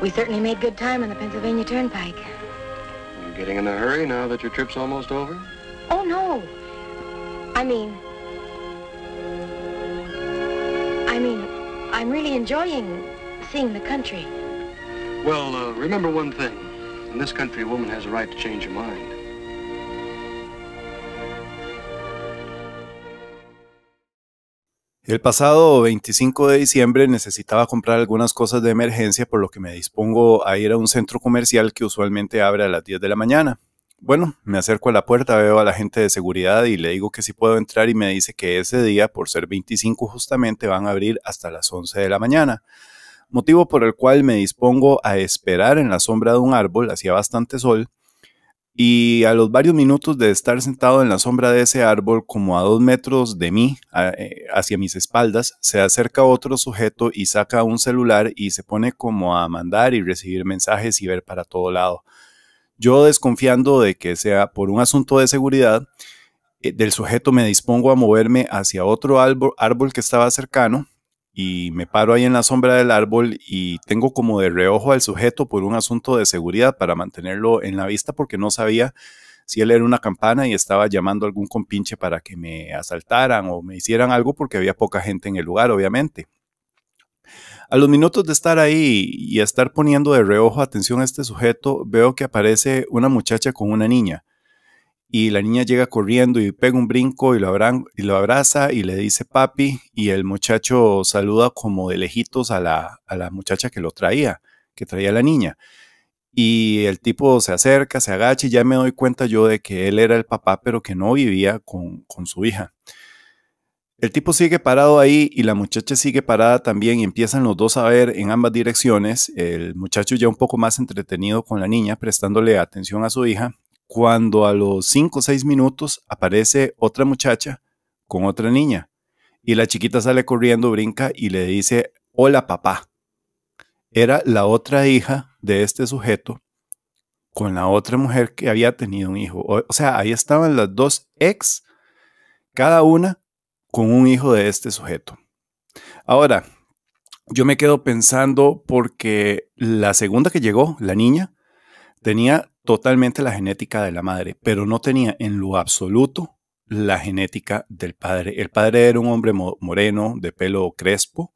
We certainly made good time on the Pennsylvania Turnpike. You're getting in a hurry now that your trip's almost over? Oh, no. I mean... I mean, I'm really enjoying seeing the country. Well, uh, remember one thing. In this country, a woman has a right to change her mind. El pasado 25 de diciembre necesitaba comprar algunas cosas de emergencia, por lo que me dispongo a ir a un centro comercial que usualmente abre a las 10 de la mañana. Bueno, me acerco a la puerta, veo a la gente de seguridad y le digo que si puedo entrar y me dice que ese día, por ser 25 justamente, van a abrir hasta las 11 de la mañana. Motivo por el cual me dispongo a esperar en la sombra de un árbol, hacía bastante sol, y a los varios minutos de estar sentado en la sombra de ese árbol, como a dos metros de mí, eh, hacia mis espaldas, se acerca otro sujeto y saca un celular y se pone como a mandar y recibir mensajes y ver para todo lado. Yo desconfiando de que sea por un asunto de seguridad, eh, del sujeto me dispongo a moverme hacia otro árbol que estaba cercano y me paro ahí en la sombra del árbol y tengo como de reojo al sujeto por un asunto de seguridad para mantenerlo en la vista porque no sabía si él era una campana y estaba llamando a algún compinche para que me asaltaran o me hicieran algo porque había poca gente en el lugar, obviamente. A los minutos de estar ahí y estar poniendo de reojo atención a este sujeto, veo que aparece una muchacha con una niña y la niña llega corriendo y pega un brinco y lo, y lo abraza y le dice papi y el muchacho saluda como de lejitos a la, a la muchacha que lo traía, que traía a la niña. Y el tipo se acerca, se agacha y ya me doy cuenta yo de que él era el papá, pero que no vivía con, con su hija. El tipo sigue parado ahí y la muchacha sigue parada también y empiezan los dos a ver en ambas direcciones, el muchacho ya un poco más entretenido con la niña, prestándole atención a su hija cuando a los 5 o 6 minutos aparece otra muchacha con otra niña y la chiquita sale corriendo, brinca y le dice, hola papá. Era la otra hija de este sujeto con la otra mujer que había tenido un hijo. O, o sea, ahí estaban las dos ex, cada una con un hijo de este sujeto. Ahora, yo me quedo pensando porque la segunda que llegó, la niña, Tenía totalmente la genética de la madre, pero no tenía en lo absoluto la genética del padre. El padre era un hombre moreno, de pelo crespo,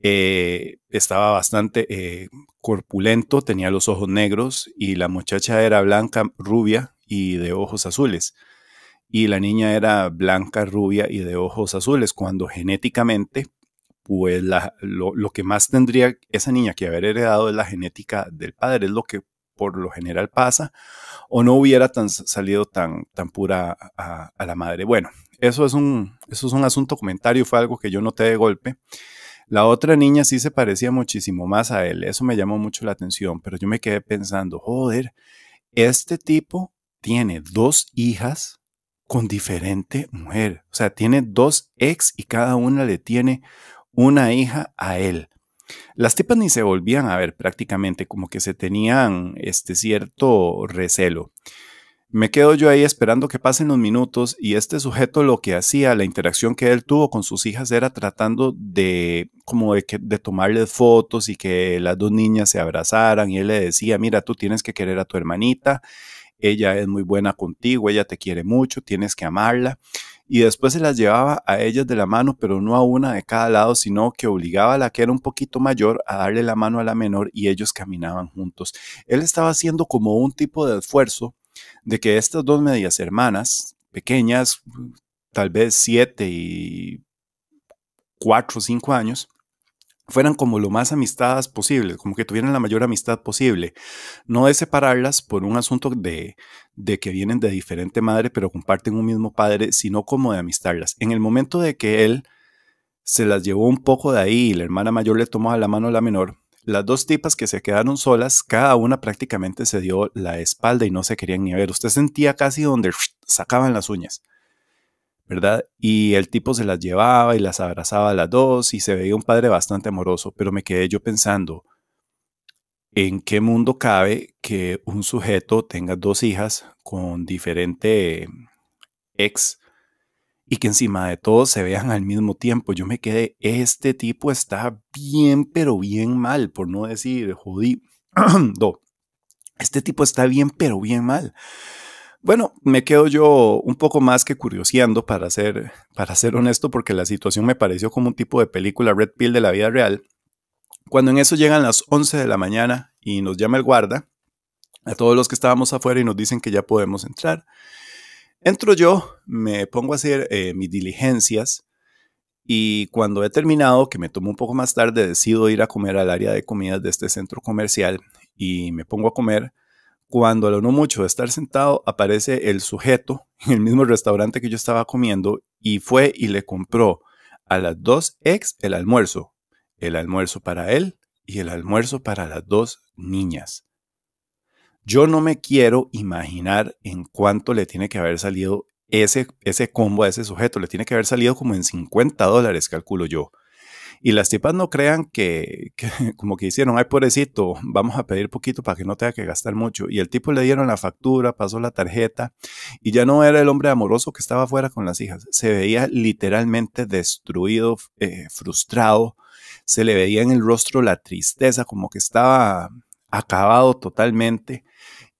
eh, estaba bastante eh, corpulento, tenía los ojos negros y la muchacha era blanca, rubia y de ojos azules. Y la niña era blanca, rubia y de ojos azules, cuando genéticamente, pues lo, lo que más tendría esa niña que haber heredado es la genética del padre, es lo que por lo general pasa, o no hubiera salido tan, tan pura a, la madre. Bueno, eso es, un, eso es un asunto comentario, fue algo que yo noté de golpe. La otra niña sí se parecía muchísimo más a él, eso me llamó mucho la atención, pero yo me quedé pensando, joder, este tipo tiene dos hijas con diferente mujer, o sea, tiene dos ex y cada una le tiene una hija a él. Las tipas ni se volvían a ver prácticamente, como que se tenían este cierto recelo. Me quedo yo ahí esperando que pasen los minutos y este sujeto lo que hacía, la interacción que él tuvo con sus hijas era tratando de como de, que, fotos y que las dos niñas se abrazaran y él le decía, mira, tú tienes que querer a tu hermanita, ella es muy buena contigo, ella te quiere mucho, tienes que amarla y después se las llevaba a ellas de la mano, pero no a una de cada lado, sino que obligaba a la que era un poquito mayor a darle la mano a la menor y ellos caminaban juntos. Él estaba haciendo como un tipo de esfuerzo de que estas dos medias hermanas, pequeñas, mm, tal vez siete y cuatro o cinco años, fueran como lo más amistadas posible, como que tuvieran la mayor amistad posible. No de separarlas por un asunto de, de que vienen de diferente madre, pero comparten un mismo padre, sino como de amistarlas. En el momento de que él se las llevó un poco de ahí y la hermana mayor le tomó a la mano a la menor, las dos tipas que se quedaron solas, cada una prácticamente se dio la espalda y no se querían ni ver. Usted sentía casi donde sacaban las uñas. ¿verdad? Y el tipo se las llevaba y las abrazaba a las dos y se veía un padre bastante amoroso, pero me quedé yo pensando, ¿en qué mundo cabe que un sujeto tenga dos hijas con diferente ex y que encima de todo se vean al mismo tiempo? Yo me quedé, este tipo está bien, pero bien mal, por no decir jodido. este tipo está bien, pero bien mal. Bueno, me quedo yo un poco más que curioseando, para ser, para ser honesto, porque la situación me pareció como un tipo de película Red Pill de la vida real. Cuando en eso llegan las 11 de la mañana y nos llama el guarda, a todos los que estábamos afuera y nos dicen que ya podemos entrar. Entro yo, me pongo a hacer eh, mis diligencias y cuando he terminado, que me tomo un poco más tarde, decido ir a comer al área de comidas de este centro comercial y me pongo a comer cuando a lo no mucho de estar sentado, aparece el sujeto en el mismo restaurante que yo estaba comiendo y fue y le compró a las dos ex el almuerzo. El almuerzo para él y el almuerzo para las dos niñas. Yo no me quiero imaginar en cuánto le tiene que haber salido ese, ese combo a ese sujeto. Le tiene que haber salido como en 50 dólares, calculo yo. Y las tipas no crean que, como que hicieron, ay pobrecito, vamos a pedir poquito para que no tenga que gastar mucho. Y el tipo le dieron la factura, pasó la tarjeta y ya no era el hombre amoroso que estaba afuera con las hijas. Se veía literalmente destruido, eh, frustrado. Se le veía en el rostro la tristeza, como que estaba acabado totalmente.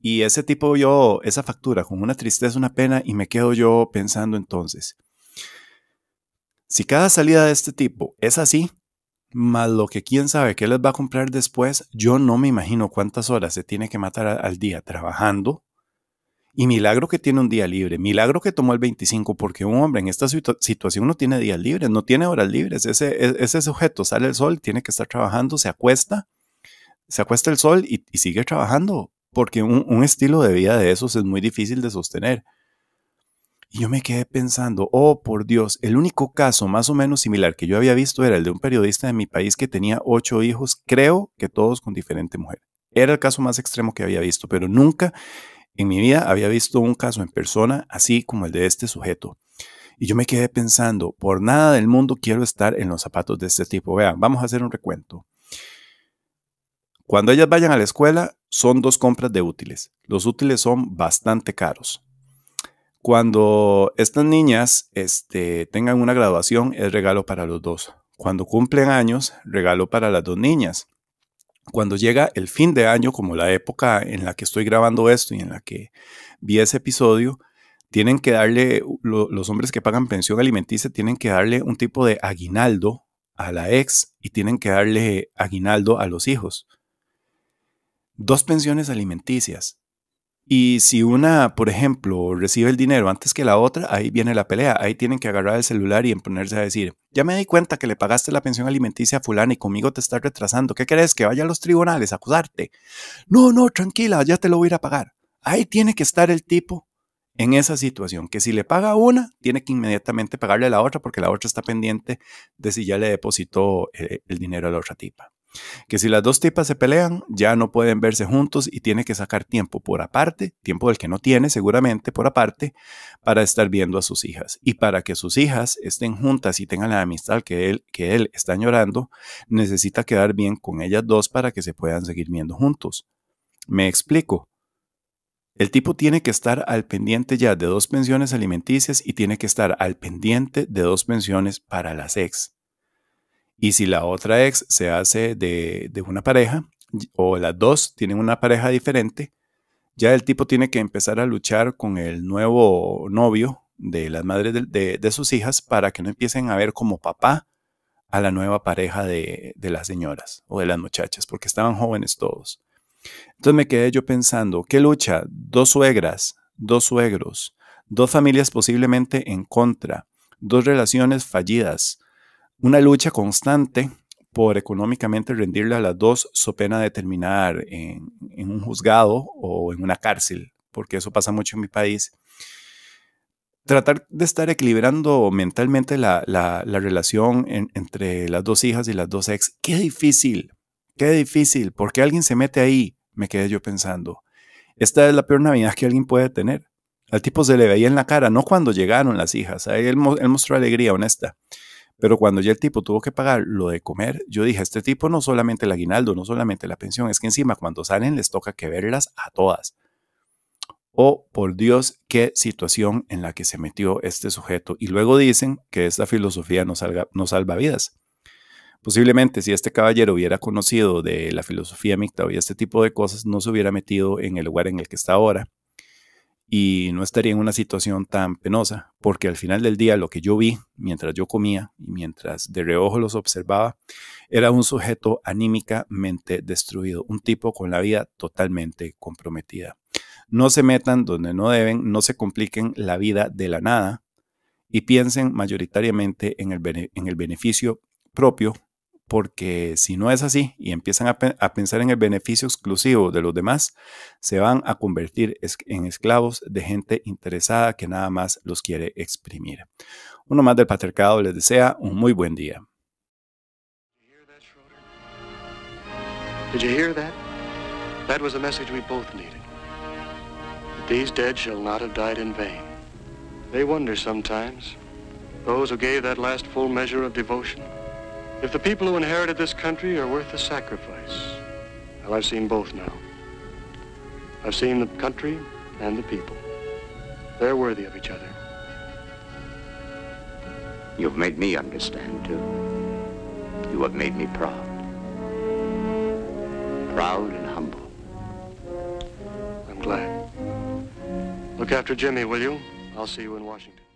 Y ese tipo vio esa factura con una tristeza, una pena y me quedo yo pensando entonces, si cada salida de este tipo es así, más lo que quién sabe qué les va a comprar después, yo no me imagino cuántas horas se tiene que matar al día trabajando. Y milagro que tiene un día libre, milagro que tomó el 25, porque un hombre en esta situación no tiene días libres, no tiene horas libres. Ese, e, ese sujeto sale el sol, tiene que estar trabajando, se acuesta, se acuesta el sol y, sigue trabajando, porque un estilo de vida de esos es muy difícil de sostener. Y yo me quedé pensando, oh por Dios, el único caso más o menos similar que yo había visto era el de un periodista de mi país que tenía ocho hijos, creo que todos con diferente mujer. Era el caso más extremo que había visto, pero nunca en mi vida había visto un caso en persona así como el de este sujeto. Y yo me quedé pensando, por nada del mundo quiero estar en los zapatos de este tipo. Vean, vamos a hacer un recuento. Cuando ellas vayan a la escuela, son dos compras de útiles. Los útiles son bastante caros. Cuando estas niñas este, tengan una graduación, es regalo para los dos. Cuando cumplen años, regalo para las dos niñas. Cuando llega el fin de año, como la época en la que estoy grabando esto y en la que vi ese episodio, tienen que darle, los hombres que pagan pensión alimenticia, tienen que darle un tipo de aguinaldo a la ex y tienen que darle aguinaldo a los hijos. Dos pensiones alimenticias y si una, por ejemplo, recibe el dinero antes que la otra, ahí viene la pelea. Ahí tienen que agarrar el celular y ponerse a decir, ya me di cuenta que le pagaste la pensión alimenticia a fulana y conmigo te estás retrasando. ¿Qué crees? Que vaya a los tribunales a acusarte. No, no, tranquila, ya te lo voy a ir a pagar. Ahí tiene que estar el tipo en esa situación, que si le paga una, tiene que inmediatamente pagarle a la otra porque la otra está pendiente de si ya le depositó eh, el dinero a la otra tipa que si las dos tipas se pelean, ya no pueden verse juntos y tiene que sacar tiempo por aparte, tiempo del que no tiene seguramente por aparte, para estar viendo a sus hijas. Y para que sus hijas estén juntas y tengan la amistad que él, que él está llorando, necesita quedar bien con ellas dos para que se puedan seguir viendo juntos. Me explico. El tipo tiene que estar al pendiente ya de dos pensiones alimenticias y tiene que estar al pendiente de dos pensiones para las ex. Y si la otra ex se hace de, una pareja o las dos tienen una pareja diferente, ya el tipo tiene que empezar a luchar con el nuevo novio de las madres de, sus hijas para que no empiecen a ver como papá a la nueva pareja de, de, las señoras o de las muchachas, porque estaban jóvenes todos. Entonces me quedé yo pensando, ¿qué lucha? Dos suegras, dos suegros, dos familias posiblemente en contra, dos relaciones fallidas, una lucha constante por económicamente rendirle a las dos, so pena de terminar en, un juzgado o en una cárcel, porque eso pasa mucho en mi país tratar de estar equilibrando mentalmente la, relación entre las dos hijas y las dos ex, qué difícil, qué difícil, porque alguien se mete ahí, me quedé yo pensando. Esta es la peor Navidad que alguien puede tener. Al tipo se le veía en la cara, no cuando llegaron las hijas, él mostró alegría honesta, pero cuando ya el tipo tuvo que pagar lo de comer, yo dije, este tipo no solamente el aguinaldo, no solamente la pensión, es que encima cuando salen les toca que verlas a todas. Oh, por Dios, qué situación en la que se metió este sujeto. Y luego dicen que esta filosofía no, salva vidas. Posiblemente si este caballero hubiera conocido de la filosofía mixta y este tipo de cosas, no se hubiera metido en el lugar en el que está ahora y no estaría en una situación tan penosa, porque al final del día lo que yo vi mientras yo comía y mientras de reojo los observaba, era un sujeto anímicamente destruido, un tipo con la vida totalmente comprometida. No se metan donde no deben, no se compliquen la vida de la nada y piensen mayoritariamente en el, en el beneficio propio porque si no es así y empiezan a, a, pensar en el beneficio exclusivo de los demás, se van a convertir en esclavos de gente interesada que nada más los quiere exprimir. Uno más del patriarcado les desea un muy buen día. Did you hear that? That was a message we both needed. That these dead shall not have died in vain. They wonder sometimes, those who gave that last full measure of devotion. If the people who inherited this country are worth the sacrifice, well, I've seen both now. I've seen the country and the people. They're worthy of each other. You've made me understand, too. You have made me proud. Proud and humble. I'm glad. Look after Jimmy, will you? I'll see you in Washington.